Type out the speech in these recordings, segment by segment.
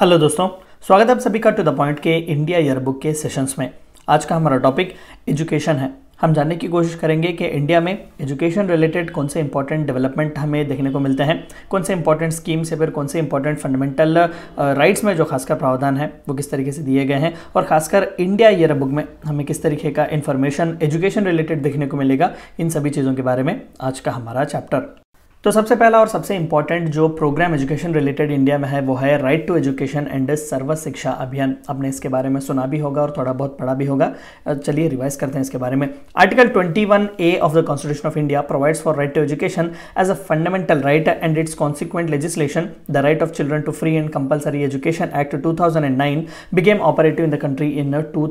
Hello दोस्तों स्वागत है आप सभी का टू द पॉइंट के इंडिया ईयरबुक के सेशंस में आज का हमारा टॉपिक एजुकेशन है हम जानने की कोशिश करेंगे कि इंडिया में एजुकेशन रिलेटेड कौन से इंपॉर्टेंट डेवलपमेंट हमें देखने को मिलते हैं कौन से इंपॉर्टेंट स्कीम्स या फिर कौन से इंपॉर्टेंट फंडामेंटल राइट्स में जो खासकर प्रावधान है वो किस तरीके से दिए गए हैं और खासकर इंडिया ईयर बुक में हमें किस तरीके का इन्फॉर्मेशन एजुकेशन रिलेटेड देखने को मिलेगा इन सभी चीज़ों के बारे में आज का हमारा चैप्टर तो सबसे पहला और सबसे इम्पॉर्टेंट जो प्रोग्राम एजुकेशन रिलेटेड इंडिया में है वो है right to education and Sarva Shiksha Abhiyan आपने इसके बारे में सुना भी होगा और थोड़ा बहुत पढ़ा भी होगा चलिए रिवाइज करते हैं इसके बारे में article 21 A of the constitution of India provides for right to education as a fundamental right and its consequent legislation the right of children to free and compulsory education act two thousand and became operative in the country in two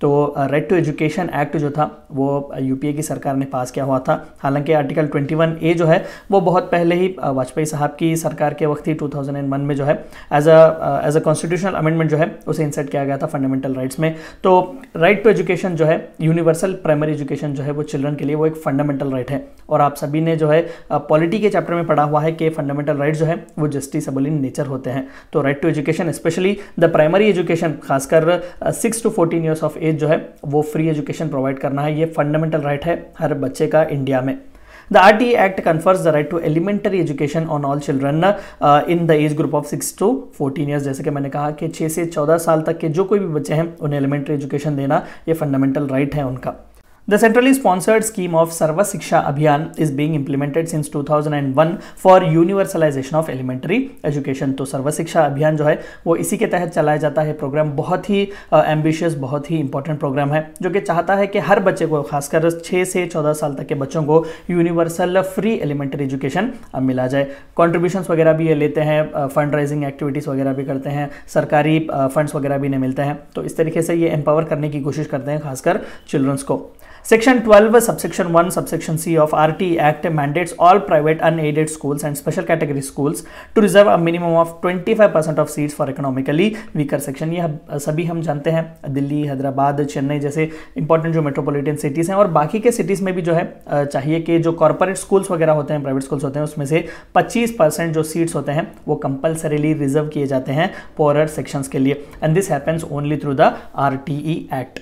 तो right to education act जो था वो UPA uh, की सरकार ने पास किया हुआ था हालांकि आर्टिकल 21 ए जो है वो बहुत पहले ही uh, वाजपेयी साहब की सरकार के वक्त ही 2001 में जो है as a as a constitutional amendment जो है उसे इंसर्ट किया गया था फंडामेंटल राइट्स में तो राइट टू एजुकेशन जो है यूनिवर्सल प्राइमरी एजुकेशन जो है वो चिल्ड्रन के लिए वो एक फंडामेंटल राइट है और आप सभी ने जो है पॉलिटी uh, के चैप्टर में पढ़ा हुआ है कि फंडामेंटल राइट जो है वो जस्टिसबल इन नेचर होते हैं तो right to education specially the primary education खासकर six to fourteen years of age जो है वो फ्री एजुकेशन प्रोवाइड करना है ये फंडामेंटल राइट है हर बच्चे का इंडिया में the R T act confers the right to elementary education on all children in the age group of six to fourteen years जैसे कि मैंने कहा कि छः से चौदह साल तक के जो कोई भी बच्चे हैं उन्हें एलिमेंट्री एजुकेशन देना ये फंडामेंटल राइट right है उनका The centrally sponsored scheme of Sarva Siksha Abhiyan is being implemented since 2001 for universalisation of elementary education तो सर्व शिक्षा अभियान जो है वो इसी के तहत चलाया जाता है प्रोग्राम बहुत ही एम्बिशियस uh, बहुत ही इंपॉर्टेंट प्रोग्राम है जो कि चाहता है कि हर बच्चे को खासकर 6 से 14 साल तक के बच्चों को यूनिवर्सल फ्री एलिमेंट्री एजुकेशन मिला जाए कॉन्ट्रीब्यूशन वगैरह भी ये लेते हैं फंड राइजिंग एक्टिविटीज़ वगैरह भी करते हैं सरकारी फंड्स uh, वगैरह भी इन्हें मिलते हैं तो इस तरीके से ये एम्पावर करने की कोशिश करते हैं खासकर चिल्ड्रंस को Section 12, subsection 1, subsection C of RT Act mandates all private unaided schools and special category schools to reserve a minimum of 25% of seats for economically weaker section. ये सभी हम जानते हैं दिल्ली हैदराबाद चेन्नई जैसे इंपॉर्टेंट जो मेट्रोपॉलिटन सिटीज़ हैं और बाकी के सिटीज़ में भी जो है चाहिए कि जो कॉरपोरेट स्कूल्स वगैरह होते हैं प्राइवेट स्कूल्स होते हैं उसमें से 25% जो सीट्स होते हैं वो कंपलसरीली रिजर्व किए जाते हैं पोरर सेक्शंस के लिए and this happens only through the R act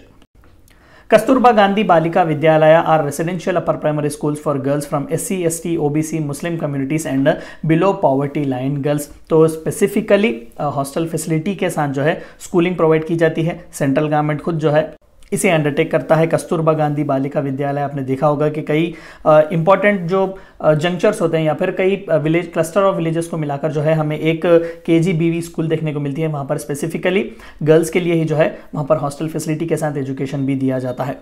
Kasturba Gandhi Balika Vidyalaya are residential upper primary schools for girls from SC, ST, OBC, Muslim communities and below poverty line girls. तो specifically hostel facility के साथ जो है schooling provide की जाती है central government खुद जो है इसे अंडरटेक करता है कस्तूरबा गांधी बालिका विद्यालय आपने देखा होगा कि कई इंपॉर्टेंट जो जंक्चर्स होते हैं या फिर कई विलेज क्लस्टर ऑफ विलेजेस को मिलाकर जो है हमें एक के जी स्कूल देखने को मिलती है वहाँ पर स्पेसिफिकली गर्ल्स के लिए ही जो है वहाँ पर हॉस्टल फैसिलिटी के साथ एजुकेशन भी दिया जाता है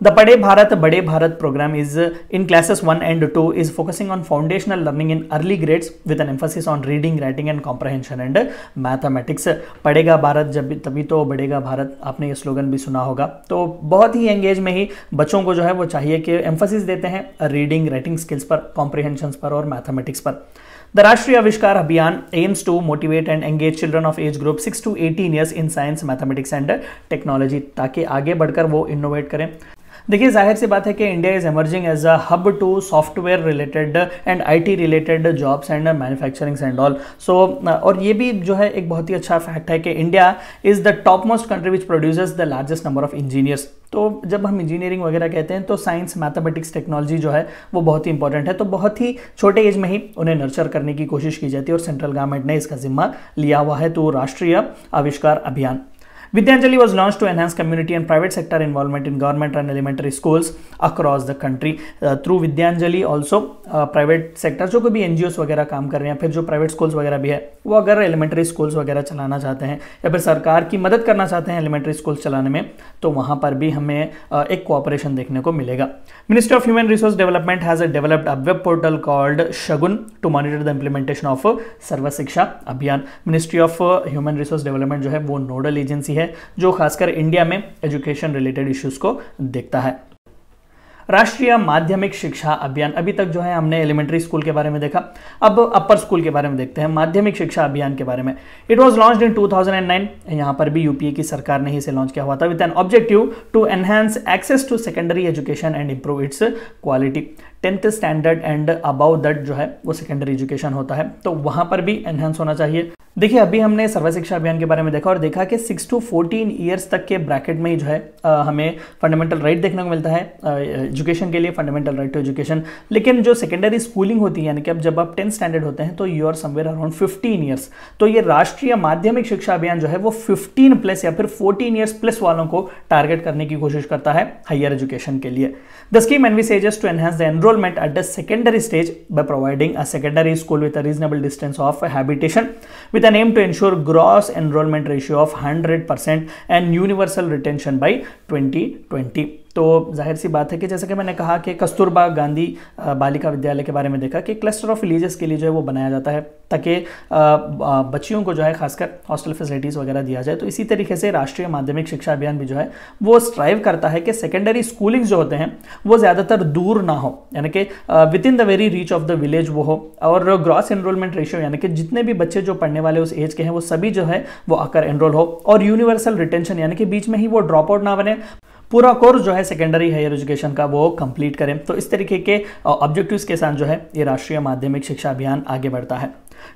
The Bade Bharat Bade Bharat program is in classes 1 and 2 is focusing on foundational learning in early grades with an emphasis on reading, writing and comprehension and mathematics. पढ़ेगा भारत जब भी तभी तो बढ़ेगा भारत आपने ये स्लोगन भी सुना होगा तो बहुत ही एंगेज में ही बच्चों को जो है वो चाहिए कि एम्फोसिस देते हैं रीडिंग राइटिंग स्किल्स पर कॉम्प्रिहेंशन पर और मैथमेटिक्स पर The Rashtriya Avishkar Abhiyan aims to motivate and engage children of age group 6 to 18 years in science, mathematics and technology ताकि आगे बढ़कर वो innovate करें देखिए जाहिर सी बात है कि India is emerging as a hub to software related and IT related jobs and manufacturings and all so और ये भी जो है एक बहुत ही अच्छा फैक्ट है कि India is the top most country which produce the largest number of engineers तो जब हम इंजीनियरिंग वगैरह कहते हैं तो साइंस मैथमेटिक्स टेक्नोलॉजी जो है वो बहुत ही इंपॉर्टेंट है तो बहुत ही छोटे एज में ही उन्हें नर्चर करने की कोशिश की जाती है और सेंट्रल गवर्नमेंट ने इसका जिम्मा लिया हुआ है तो राष्ट्रीय आविष्कार अभियान Vidyanjali was launched to enhance community and private sector involvement in government and elementary schools across the country. Uh, through Vidyanjali also uh, private sector जो कोई भी एन वगैरह काम कर रहे हैं फिर जो प्राइवेट स्कूल्स वगैरह भी है वो अगर एलिमेंट्री स्कूल्स वगैरह चलाना चाहते हैं या फिर सरकार की मदद करना चाहते हैं एलिमेंट्री स्कूल्स चलाने में तो वहाँ पर भी हमें uh, एक कोऑपरेशन देखने को मिलेगा ministry of human resource development has developed a web portal called Shagun to monitor the implementation of Sarva Shiksha Abhiyan ministry of human resource development जो है वो नोडल एजेंसी है है जो खासकर इंडिया में एजुकेशन रिलेटेड इश्यूज़ को देखता है राष्ट्रीय माध्यमिक शिक्षा अभियान अभी तक जो है हमने एलिमेंट्री स्कूल के बारे में देखा अब अपर स्कूल के बारे में देखते हैं माध्यमिक शिक्षा अभियान के बारे में इट वाज लॉन्च इन 2009 यहां पर भी यूपीए की सरकार ने ही इसे लॉन्च किया हुआ था with an objective to enhance access to secondary education and improve its quality tenth standard and about that जो है वो सेकेंडरी एजुकेशन होता है तो वहां पर भी एनहेंस होना चाहिए देखिए अभी हमने सर्व शिक्षा अभियान के बारे में देखा और देखा कि सिक्स टू फोर्टीन ईयर्स तक के ब्रैकेट में ही जो है आ, हमें फंडामेंटल राइट देखने को मिलता है एजुकेशन के लिए फंडामेंटल राइट टू एजुकेशन लेकिन जो सेकेंडरी स्कूलिंग होती है यानी कि अब जब आप टेंथ स्टैंडर्ड होते हैं तो you are somewhere around fifteen years तो ये राष्ट्रीय माध्यमिक शिक्षा अभियान जो है वो फिफ्टीन प्लस या फिर फोर्टीन ईयर्स प्लस वालों को टारगेट करने की कोशिश करता है हायर एजुकेशन के लिए the scheme envisages to enhance the enrolment at the secondary stage by providing a secondary school with a reasonable distance of habitation with with an aim to ensure gross enrollment ratio of 100% and universal retention by 2020. तो जाहिर सी बात है कि जैसे कि मैंने कहा कि कस्तूरबा गांधी बालिका विद्यालय के बारे में देखा कि क्लस्टर ऑफ विलेजेस के लिए जो है वो बनाया जाता है ताकि बच्चियों को जो है खासकर हॉस्टल फैसिलिटीज़ वगैरह दिया जाए तो इसी तरीके से राष्ट्रीय माध्यमिक शिक्षा अभियान भी जो है वो स्ट्राइव करता है कि सेकेंडरी स्कूलिंग जो होते हैं वो ज़्यादातर दूर ना हो यानी कि within the very reach of the village वो हो और ग्रॉस एनरोलमेंट रेशियो यानी कि जितने भी बच्चे जो पढ़ने वाले उस एज के हैं वो सभी जो है वो आकर एनरोल हो और यूनिवर्सल रिटेंशन यानी कि बीच में ही वो ड्रॉप आउट ना बने पूरा कोर्स जो है सेकेंडरी हायर एजुकेशन का वो कंप्लीट करें तो इस तरीके के ऑब्जेक्टिव्स के साथ जो है ये राष्ट्रीय माध्यमिक शिक्षा अभियान आगे बढ़ता है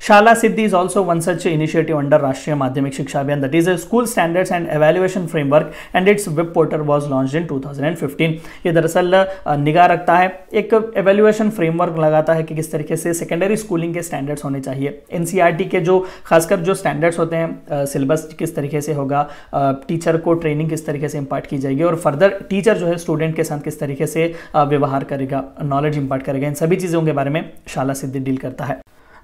Shala Siddhi is also one such initiative under Rashtriya Madhyamik Shiksha Abhiyan that is a school standards and evaluation framework and its web portal was launched in 2015 ये दरअसल निगाह रखता है एक एवेल्युएशन फ्रेमवर्क लगाता है कि किस तरीके से सेकेंडरी स्कूलिंग के स्टैंडर्ड्स होने चाहिए एनसीईआरटी e के जो खासकर जो स्टैंडर्ड्स होते हैं सिलेबस किस तरीके से होगा टीचर को ट्रेनिंग किस तरीके से इम्पार्ट की जाएगी और फर्दर टीचर जो है स्टूडेंट के साथ किस तरीके से व्यवहार करेगा नॉलेज इम्पार्ट करेगा इन सभी चीज़ों के बारे में शाला सिद्धि डील करता है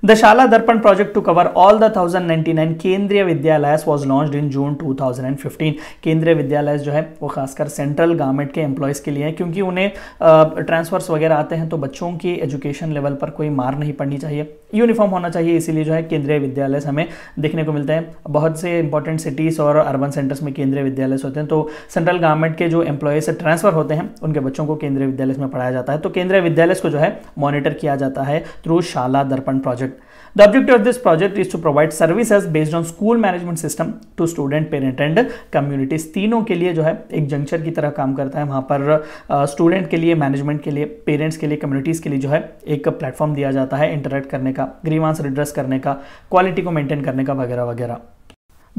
the Shala Darpan project to cover all the thousand the nine Kendriya Vidyalaya was in June two thousand and fifteen Kendriya Vidyalaya जो है वो खासकर सेंट्रल गवर्नमेंट के एम्प्लॉयज के लिए हैं क्योंकि उन्हें ट्रांसफर्स वगैरह आते हैं तो बच्चों की एजुकेशन लेवल पर कोई मार नहीं पड़नी चाहिए यूनिफॉर्म होना चाहिए इसीलिए जो है केंद्रीय विद्यालय हमें देखने को मिलते हैं बहुत से इंपॉर्टेंट सिटीज़ और अर्बन सेंटर्स में केंद्रीय विद्यालय होते हैं तो सेंट्रल गवर्नमेंट के जो एम्प्लॉय से ट्रांसफर होते हैं उनके बच्चों को केंद्रीय विद्यालय में पढ़ाया जाता है तो केंद्रीय विद्यालय को जो है मॉनिटर किया जाता है through Shala Darpan project the objective of this project is to provide services based on school management system to student parent and communities तीनों के लिए जो है एक जंक्शन की तरह काम करता है वहाँ पर स्टूडेंट के लिए मैनेजमेंट के लिए पेरेंट्स के लिए कम्युनिटीज़ के लिए जो है एक प्लेटफॉर्म दिया जाता है इंटरेक्ट करने का का ग्रीवांस रिड्रेस करने का क्वालिटी को मेंटेन करने का वगैरह वगैरह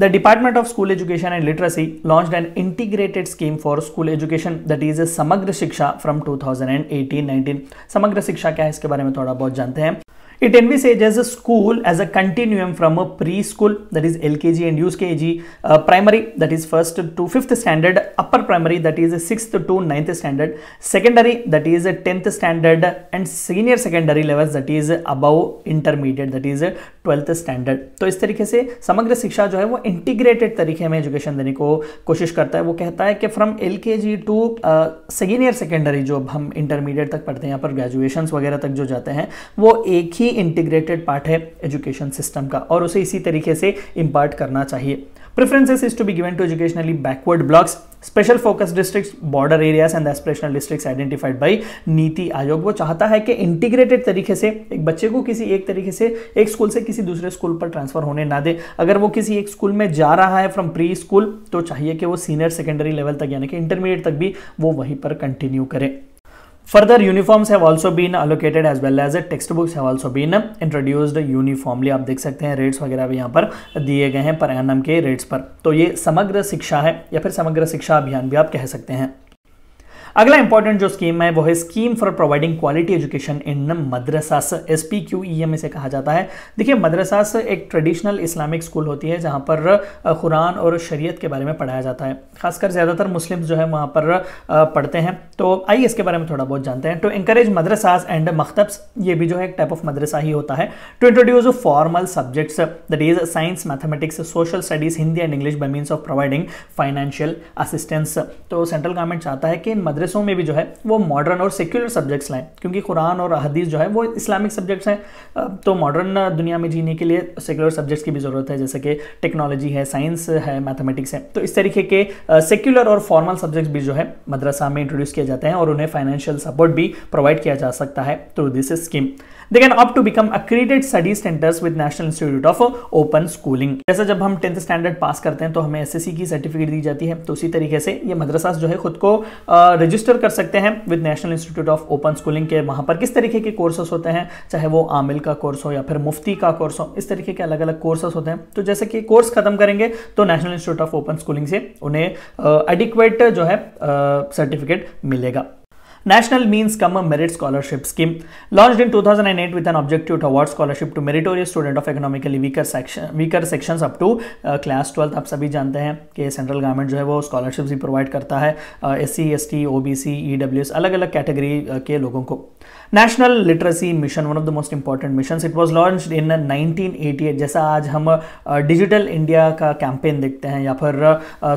the department of school education and literacy launch an integrated scheme for school education that is a Samagra Shiksha from 2018-19 समग्र शिक्षा क्या है इसके बारे में थोड़ा बहुत जानते हैं It envisages a school as a continuum from a preschool that is LKG and UKG, uh, primary that is first to fifth standard, upper primary that is sixth to ninth standard, secondary that is tenth standard, and senior secondary levels that is above intermediate that is twelfth standard तो इस तरीके से समग्र शिक्षा जो है वो integrated तरीके में एजुकेशन देने को कोशिश करता है वो कहता है कि फ्रॉम एल के जी टू सीनियर सेकेंडरी जो हम इंटरमीडिएट तक पढ़ते हैं यहाँ पर ग्रेजुएशन वगैरह तक जो जाते हैं वो एक ही इंटीग्रेटेड पार्ट है एजुकेशन सिस्टम का और उसे इसी तरीके से इम्पार्ट करना चाहिए Preferences is to be given to educationally backward blocks, special focus districts border areas and aspirational districts identified by NITI Aayog वो चाहता है कि इंटीग्रेटेड तरीके से एक बच्चे को किसी एक तरीके से एक स्कूल से किसी दूसरे स्कूल पर ट्रांसफर होने ना दे अगर वो किसी एक स्कूल में जा रहा है फ्रॉम प्री स्कूल तो चाहिए कि वो सीनियर सेकेंडरी लेवल तक यानी कि इंटरमीडिएट तक भी वो वहीं पर कंटिन्यू करें Further, uniforms have also been allocated as well as textbooks have also been introduced uniformly. आप देख सकते हैं rates वगैरह भी यहाँ पर दिए गए हैं पर एनम के rates पर तो ये समग्र शिक्षा है या फिर समग्र शिक्षा अभियान भी आप कह सकते हैं अगला इंपॉर्टेंट जो स्कीम है वो है scheme for providing quality education in madrasas S P Q E M इसे कहा जाता है देखिए मद्रसास एक ट्रेडिशनल इस्लामिक स्कूल होती है जहाँ पर कुरान और शरीयत के बारे में पढ़ाया जाता है खासकर ज़्यादातर मुस्लिम जो है वहाँ पर पढ़ते हैं तो आइए इसके बारे में थोड़ा बहुत जानते हैं to encourage madrasa and maktabs ये भी जो है एक टाइप ऑफ मदरसा ही होता है to introduce formal subjects that is science mathematics social studies Hindi and English by means of providing financial assistance तो सेंट्रल गवर्नमेंट चाहता है कि इन मदरसा मदरसों में भी जो है वो मॉडर्न और सेक्युलर सब्जेक्ट्स लाएँ क्योंकि कुरान और हदीस जो है वो इस्लामिक सब्जेक्ट्स हैं तो मॉडर्न दुनिया में जीने के लिए सेक्युलर सब्जेक्ट्स की भी ज़रूरत है जैसे कि टेक्नोलॉजी है साइंस है मैथमेटिक्स है तो इस तरीके के सेक्युलर और फॉर्मल सब्जेक्ट्स भी जो है मदरसा में इंट्रोड्यूस किए जाते हैं और उन्हें फाइनेंशियल सपोर्ट भी प्रोवाइड किया जा सकता है through this scheme they can up to become accredited study centres with National Institute of Open Schooling जैसे जब हम टेंथ स्टैंडर्ड पास करते हैं तो हमें एसएससी की सर्टिफिकेट दी जाती है तो उसी तरीके से ये मदरसा जो है खुद को रजिस्टर रजिस्टर कर सकते हैं with National Institute of Open Schooling के वहाँ पर किस तरीके के कोर्सेस होते हैं चाहे वो आमिल का कोर्स हो या फिर मुफ्ती का कोर्स हो इस तरीके के अलग अलग कोर्सेस होते हैं तो जैसे कि कोर्स खत्म करेंगे तो National Institute of Open Schooling से उन्हें एडिक्वेट जो है सर्टिफिकेट मिलेगा National Means Come Merit Scholarship Scheme, launched in 2008 with an objective to award scholarship to meritorious student of economically weaker section weaker sections up to class twelfth आप सभी जानते हैं कि सेंट्रल गवर्नमेंट जो है वो स्कॉलरशिप्स भी प्रोवाइड करता है S C S T O B C E W S अलग अलग कैटेगरी के लोगों को National Literacy Mission one of the most important mission it was launch in 1988 जैसा आज हम डिजिटल इंडिया का कैंपेन देखते हैं या फिर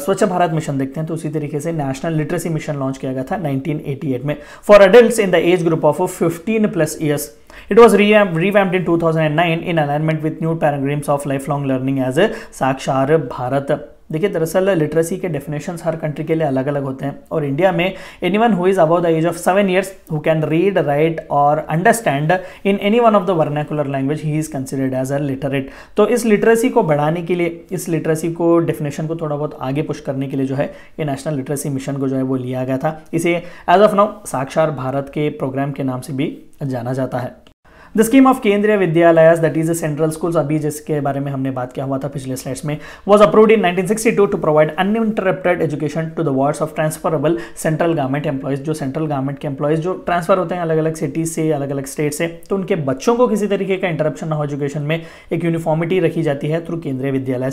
स्वच्छ भारत मिशन देखते हैं तो उसी तरीके से नेशनल लिटरेसी मिशन लॉन्च किया गया था 1988 में for adult in the age group of 15 plus years it was in two thousand and nine in alignment with new paradigms of life long learning as a Saakshar Bharat देखिए दरअसल literacy के definition हर country के लिए अलग अलग होते हैं और इंडिया में any one who is about the age of seven years who can read write और understand in any one of the vernacular language he is considered as a literate तो इस लिटरेसी को बढ़ाने के लिए इस लिटरेसी को डेफिनेशन को थोड़ा बहुत आगे पुश करने के लिए जो है ये नेशनल लिटरेसी मिशन को जो है वो लिया गया था इसे as of now Saakshar Bharat के प्रोग्राम के नाम से भी जाना जाता है द स्कीम ऑफ केंद्रीय विद्यालय दट इज सेंट्रल स्कूल्स अभी जिसके बारे में हमने बात किया हुआ था पिछले स्लाइड्स में was approved in 1962 to provide uninterrupted education to the wards of transferable central government employees जो सेंट्रल गवर्नमेंट के एम्प्लॉयज़ जो ट्रांसफर होते हैं अलग अलग सिटीज़ से अलग अलग स्टेट से तो उनके बच्चों को किसी तरीके का इंटरप्शन ना हो एजुकेशन में एक यूनिफॉर्मिटी रखी जाती है थ्रू केंद्रीय विद्यालय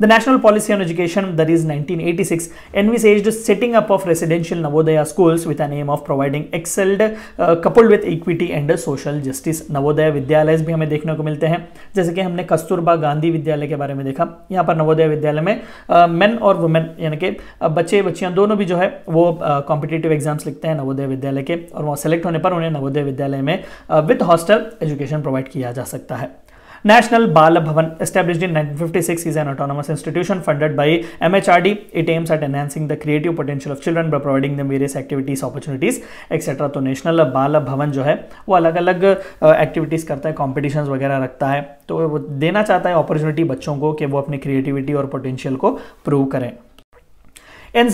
The National Policy on Education, that is 1986, envisaged setting up of residential Navodaya schools with an aim of providing excelled uh, coupled with equity and social justice. Navodaya विद्यालय भी हमें देखने को मिलते हैं जैसे कि हमने कस्तूरबा गांधी विद्यालय के बारे में देखा यहाँ पर नवोदय विद्यालय में मेन और वुमेन यानी कि बच्चे बच्चियाँ दोनों भी जो है वो कॉम्पिटेटिव एग्जाम्स लिखते हैं नवोदय विद्यालय के और वहाँ सेलेक्ट होने पर उन्हें नवोदय विद्यालय में विद हॉस्टल एजुकेशन प्रोवाइड किया जा सकता है National Bala Bhavan, established in 1956, is an autonomous institution funded by MHRD. It aims at enhancing the creative potential of children by providing them various activities, opportunities, etc. तो National Bal Bhavan जो है वो अलग अलग एक्टिविटीज़ करता है कॉम्पिटिशन्स वगैरह रखता है तो वो देना चाहता है अपॉर्चुनिटी बच्चों को कि वो अपनी क्रिएटिविटी और पोटेंशियल को प्रूव करें एन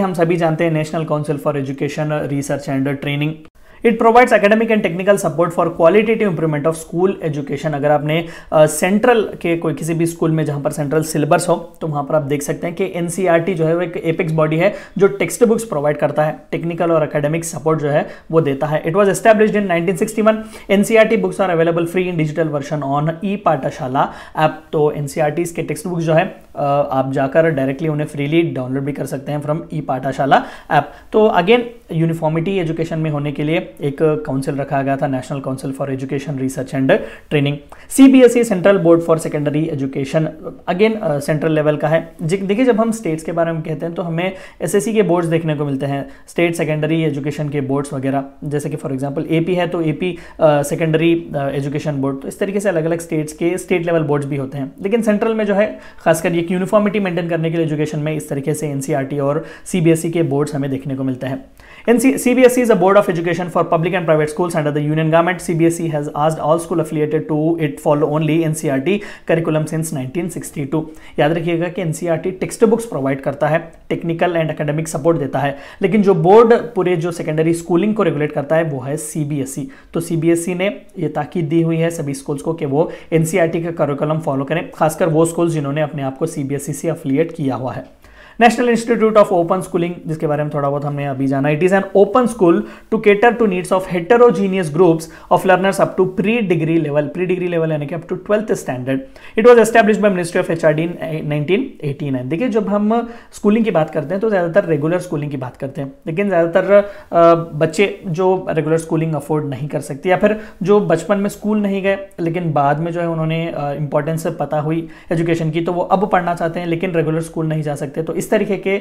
हम सभी जानते हैं National Council for Education Research and Training it provides academic and technical support for qualitative improvement of school education अगर आपने सेंट्रल uh, के कोई किसी भी स्कूल में जहां पर सेंट्रल सिलेबस हो तो वहां पर आप देख सकते हैं कि एनसीआर e जो है वो एक एपिक्स बॉडी है जो टेक्स्ट बुक्स प्रोवाइड करता है टेक्निकल और अकेडमिक सपोर्ट जो है वो देता है it was established in nineteen sixty books are available free in digital version on e Pathshala app तो एनसीआर e के टेक्स्ट बुक्स जो है आप जाकर डायरेक्टली उन्हें फ्रीली डाउनलोड भी कर सकते हैं फ्रॉम ई पाठाशाला ऐप तो अगेन यूनिफॉर्मिटी एजुकेशन में होने के लिए एक काउंसिल रखा गया था National Council for Education Research and Training CBSE Central Board for Secondary Education again central level का है देखिए जब हम स्टेट्स के बारे में कहते हैं तो हमें एसएससी के बोर्ड्स देखने को मिलते हैं स्टेट सेकेंडरी एजुकेशन के बोर्ड्स वगैरह जैसे कि फॉर एग्जाम्पल ए है तो ए सेकेंडरी एजुकेशन बोर्ड तो इस तरीके से अलग अलग स्टेट्स के स्टेट लेवल बोर्ड्स भी होते हैं लेकिन सेंट्रल में जो है खासकर ये एक यूनिफॉर्मिटी मेंटेन करने के लिए एजुकेशन में इस तरीके से एन e और सीबीएसई e के बोर्ड्स हमें देखने को मिलते हैं And CBSE is a board of education for public and private schools under the union government. CBSE has asked all school affiliated to it follow only NCRT curriculum since 1962. याद रखिएगा कि NCERT text books provide करता है technical and academic support देता है लेकिन जो board पूरे जो सेकेंडरी स्कूलिंग को रेगुलेट करता है वो है CBSE. तो CBSE ने ये ताकीद दी हुई है सभी स्कूल्स को कि वो एनसीईआरटी का करिकुलम फॉलो करें खासकर वो स्कूल्स जिन्होंने अपने आप को CBSE से अफिलिएट किया हुआ है National Institute of Open Schooling जिसके बारे में थोड़ा बहुत हमने अभी जाना it is an open school to cater to needs of heterogeneous groups of learners up to pre degree level pre degree level यानी कि up to twelfth standard it was establish by Ministry of H R D nineteen देखिए जब हम schooling की बात करते हैं तो ज़्यादातर रेगुलर स्कूलिंग की बात करते हैं लेकिन ज़्यादातर बच्चे जो रेगुलर स्कूलिंग अफोर्ड नहीं कर सकते या फिर जो बचपन में स्कूल नहीं गए लेकिन बाद में जो है उन्होंने इंपॉर्टेंस पता हुई एजुकेशन की तो वो अब पढ़ना चाहते हैं लेकिन रेगुलर स्कूल नहीं जा सकते तो इस इस तरीके के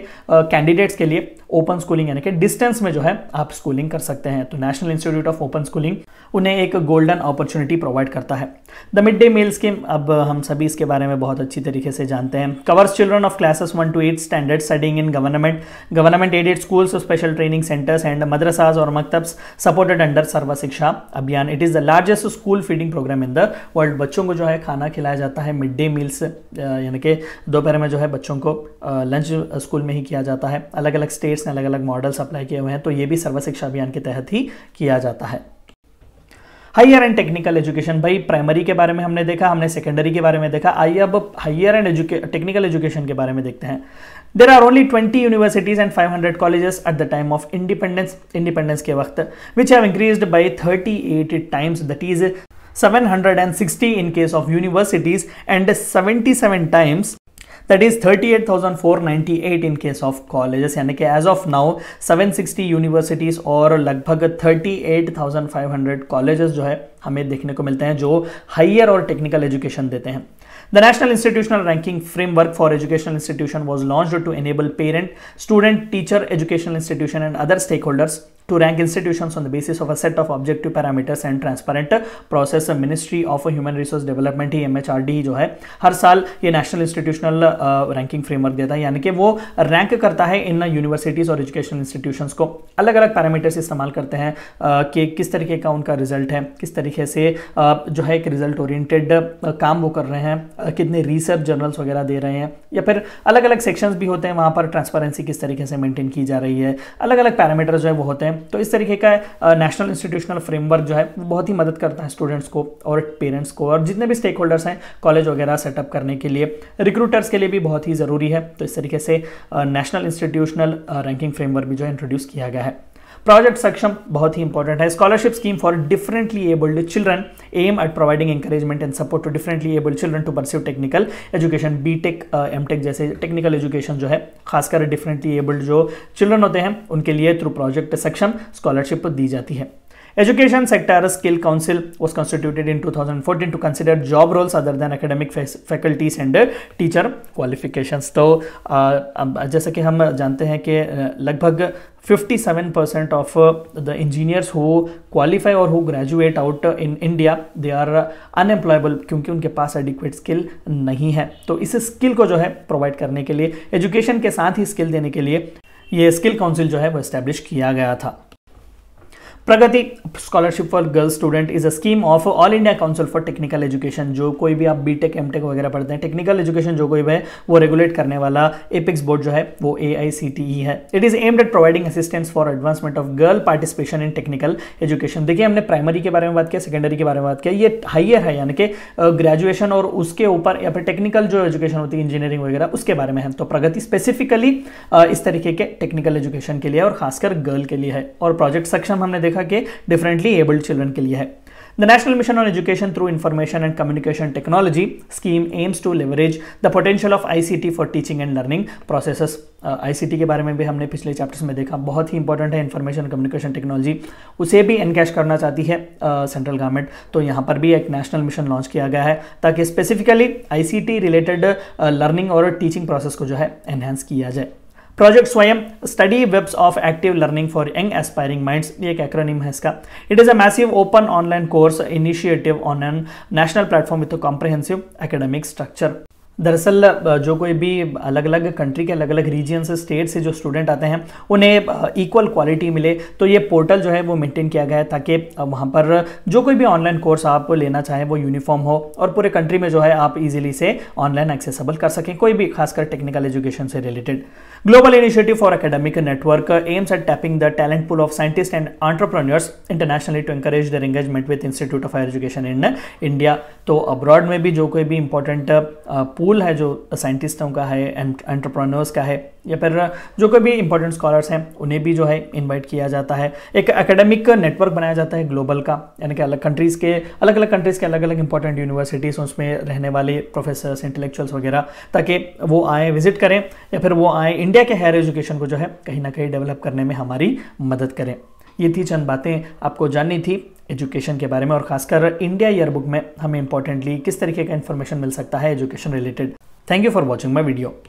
कैंडिडेट्स के लिए ओपन स्कूलिंग यानी कि डिस्टेंस में जो है आप स्कूलिंग कर सकते हैं तो National Institute of Open Schooling उन्हें एक गोल्डन अपॉर्चुनिटी प्रोवाइड करता है the mid day meal scheme अब हम सभी इसके बारे में बहुत अच्छी तरीके से जानते हैं covers children of classes one to eight standard studying in government government aided schools special training centres and madrasas और maktabs supported under Sarva Shiksha Abhiyan it is the largest school feeding programme in the world बच्चों को जो है खाना खिलाया जाता है मिड डे मील्स यानी कि दोपहर में जो है बच्चों को लंच स्कूल में ही किया जाता है अलग अलग स्टेट्स ने अलग अलग मॉडल्स अप्लाई किए हुए हैं तो ये भी सर्व शिक्षा अभियान के तहत ही किया जाता है हायर एंड टेक्निकल एजुकेशन भाई प्राइमरी के बारे में हमने देखा हमने सेकेंडरी के बारे में देखा आइए अब हायर एंड टेक्निकल एजुकेशन के बारे में देखते हैं there are only twenty universities and five hundred colleges at the time of independence independence के वक्त which have increase by thirty eight times that is seven hundred and sixty in case of universities and seventy seven times that is 38,498 in case of colleges yani ke as of now 760 universities or lagbhag 38,500 colleges jo hai hame dekhne ko milte hain jo higher or technical education dete hain The National Institutional Ranking Framework for Educational Institution was launched to enable parent, student, teacher, educational institution and other stakeholders to rank institutions on the basis of a set of objective parameters and transparent process Ministry of human resource Development ही एम जो है हर साल ये national institutional ranking framework देता है यानी कि वो रैंक करता है इन यूनिवर्सिटीज़ और एजुकेशनल इंस्टीट्यूशंस को अलग अलग पैरामीटर्स इस्तेमाल करते हैं uh, कि किस तरीके का उनका रिजल्ट है किस तरीके से uh, जो है एक रिजल्ट ओरिएंटेड uh, काम वो कर रहे हैं uh, कितने रिसर्च जर्नल्स वगैरह दे रहे हैं या फिर अलग अलग सेक्शंस भी होते हैं वहाँ पर ट्रांसपेरेंसी किस तरीके से मेंटेन की जा रही है अलग अलग पैरामीटर्स जो है वो होते हैं तो इस तरीके का नेशनल इंस्टीट्यूशनल फ्रेमवर्क जो है वो बहुत ही मदद करता है स्टूडेंट्स को और पेरेंट्स को और जितने भी स्टेक होल्डर्स हैं कॉलेज वगैरह सेटअप करने के लिए रिक्रूटर्स के लिए भी बहुत ही ज़रूरी है तो इस तरीके से नेशनल इंस्टीट्यूशनल रैंकिंग फ्रेमवर्क भी जो है इंट्रोड्यूस किया गया है प्रोजेक्ट सक्षम बहुत ही इंपॉर्टेंट है scholarship scheme for differently abled children aim at providing encouragement and support to differently abled children to pursue technical education B Tech M Tech जैसे टेक्निकल एजुकेशन जो है खासकर डिफरेंटली एबल्ड जो चिल्ड्रन होते हैं उनके लिए थ्रू प्रोजेक्ट सक्षम स्कॉलरशिप दी जाती है skill council was constituted in two thousand 2014 to consider job roles other than academic faculties and teacher qualification तो uh, जैसा कि हम जानते हैं कि uh, लगभग fifty seven percent of the engineers who qualify और who graduate out in India they are unemployable क्योंकि उनके पास एडिक्वेट स्किल नहीं है तो इस स्किल को जो है प्रोवाइड करने के लिए एजुकेशन के साथ ही स्किल देने के लिए ये स्किल काउंसिल जो है वो इस्टेब्लिश किया गया था Pragati scholarship for girls student is a scheme of All India Council for Technical education जो कोई भी आप बीटेक एमटेक वगैरह पढ़ते हैं टेक्निकल एजुकेशन जो कोई भी है वो रेगुलेट करने वाला एपिक्स बोर्ड जो है वो ए e है it is aimed at providing assistance for advancement of girl participation in technical education देखिए हमने प्राइमरी के बारे में बात किया सेकेंडरी के बारे में बात किया ये हाइयर है यानी कि ग्रेजुएशन और उसके ऊपर या फिर टेक्निकल जो एजुकेशन होती है इंजीनियरिंग वगैरह उसके बारे में है तो प्रगति स्पेसिफिकली इस तरीके के टेक्निकल एजुकेशन के लिए और खासकर गर्ल के लिए है और प्रोजेक्ट सक्षम हमने देखा देखा कि डिफरेंटली एबल्ड चिल्ड्रन के लिए है The National Mission on Education through Information and Communication Technology scheme aims to leverage the potential of ICT for teaching and learning process I uh, ICT के बारे में भी हमने पिछले चैप्टर्स में देखा बहुत ही इंपॉर्टेंट है इन्फॉर्मेशन कम्युनिकेशन टेक्नोलॉजी उसे भी एनकैश करना चाहती है सेंट्रल uh, गवर्नमेंट तो यहाँ पर भी एक नेशनल मिशन लॉन्च किया गया है ताकि स्पेसिफिकली आईसीटी रिलेटेड लर्निंग और टीचिंग प्रोसेस को जो है एनहेंस किया जाए project Swayam study webs of active learning for young aspiring minds ये एक एक्रोनिम है इसका it is a massive open online course initiative on an national platform with comprehensive academic structure दरअसल जो कोई भी अलग अलग कंट्री के अलग अलग रीजन से स्टेट से जो स्टूडेंट आते हैं उन्हें इक्वल क्वालिटी मिले तो ये पोर्टल जो है वो मेंटेन किया गया है ताकि वहाँ पर जो कोई भी ऑनलाइन कोर्स आप लेना चाहें वो यूनिफॉर्म हो और पूरे कंट्री में जो है आप इजीली से ऑनलाइन एक्सेसिबल कर सकें कोई भी खासकर टेक्निकल एजुकेशन से related Global Initiative for Academic Network aims at tapping the talent pool of scientists and entrepreneurs internationally to encourage their engagement with Institute of Higher Education in India. तो abroad में भी जो कोई भी important pool है जो साइंटिस्टों का है एंट्रप्रनर्स का है या फिर जो कोई भी इंपॉर्टेंट स्कॉलर्स हैं उन्हें भी जो है इनवाइट किया जाता है एक एकेडमिक नेटवर्क बनाया जाता है ग्लोबल का यानी कि अलग कंट्रीज़ के अलग अलग कंट्रीज़ के अलग अलग इंपॉर्टेंट यूनिवर्सिटीज़ उसमें रहने वाले प्रोफेसर्स इंटेलेक्चुअल्स वगैरह ताकि वो आए विजिट करें या फिर वो आए इंडिया के हायर एजुकेशन को जो है कहीं ना कहीं डेवलप करने में हमारी मदद करें ये थी चंद बातें आपको जाननी थी एजुकेशन के बारे में और खासकर इंडिया ईयरबुक में हमें इंपॉर्टेंटली किस तरीके का इन्फॉर्मेशन मिल सकता है education related thank you for watching my video